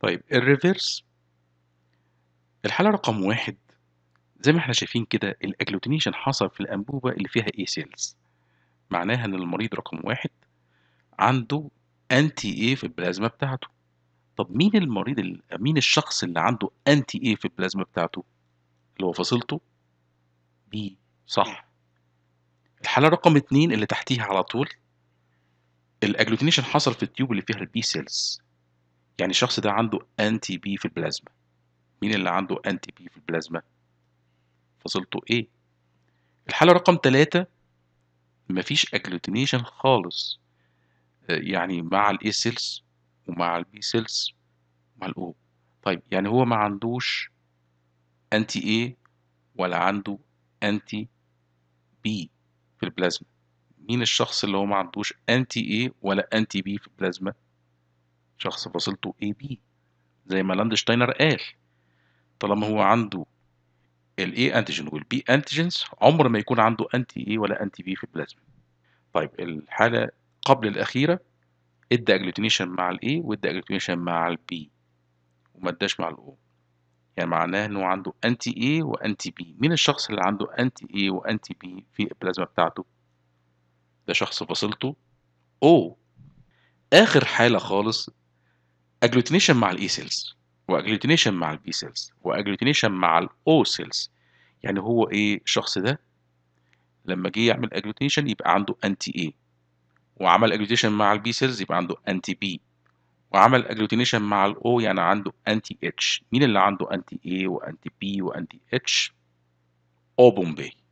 طيب الريفيرس الحالة رقم واحد زي ما احنا شايفين كده الاجلوتينيشن حصل في الأنبوبة اللي فيها اي سيلز معناها ان المريض رقم واحد عنده انتي اي في البلازما بتاعته طب مين المريض مين الشخص اللي عنده انتي اي في البلازما بتاعته اللي هو فصيلته بي صح الحالة رقم اتنين اللي تحتيها على طول الاجلوتينيشن حصل في التيوب اللي فيها البي سيلز يعني الشخص ده عنده انتي بي في البلازما مين اللي عنده انتي بي في البلازما فصيلته ايه الحاله رقم ثلاثة مفيش اجلوتينيشن خالص آه، يعني مع الاي سيلز ومع البي سيلز ومع الاو طيب يعني هو ما عندوش انتي اي ولا عنده انتي بي في البلازما مين الشخص اللي هو ما عندوش انتي اي ولا انتي بي في البلازما شخص فاصلته اي بي زي ما لاندشتاينر قال طالما هو عنده الاي انتيجين والبي انتيجينز عمر ما يكون عنده انتي اي ولا انتي بي في البلازما طيب الحاله قبل الاخيره ادى اجلوتينيشن مع الاي وادى اجلوتينيشن مع البي وما اداش مع الاو يعني معناه ان هو عنده انتي اي وانتي بي مين الشخص اللي عنده انتي اي وانتي بي في البلازما بتاعته ده شخص فصلته او اخر حاله خالص اجلوتينيشن مع الاي سيلز واجلوتينيشن مع البي سيلز واجلوتينيشن مع الاو سيلز يعني هو ايه الشخص ده لما جه يعمل اجلوتينيشن يبقى عنده انتي اي وعمل اجلوتينيشن مع البي سيلز يبقى عنده انتي بي وعمل اجلوتينيشن مع الاو يعني عنده انتي اتش مين اللي عنده انتي اي وانتي بي وانتي اتش او بومبي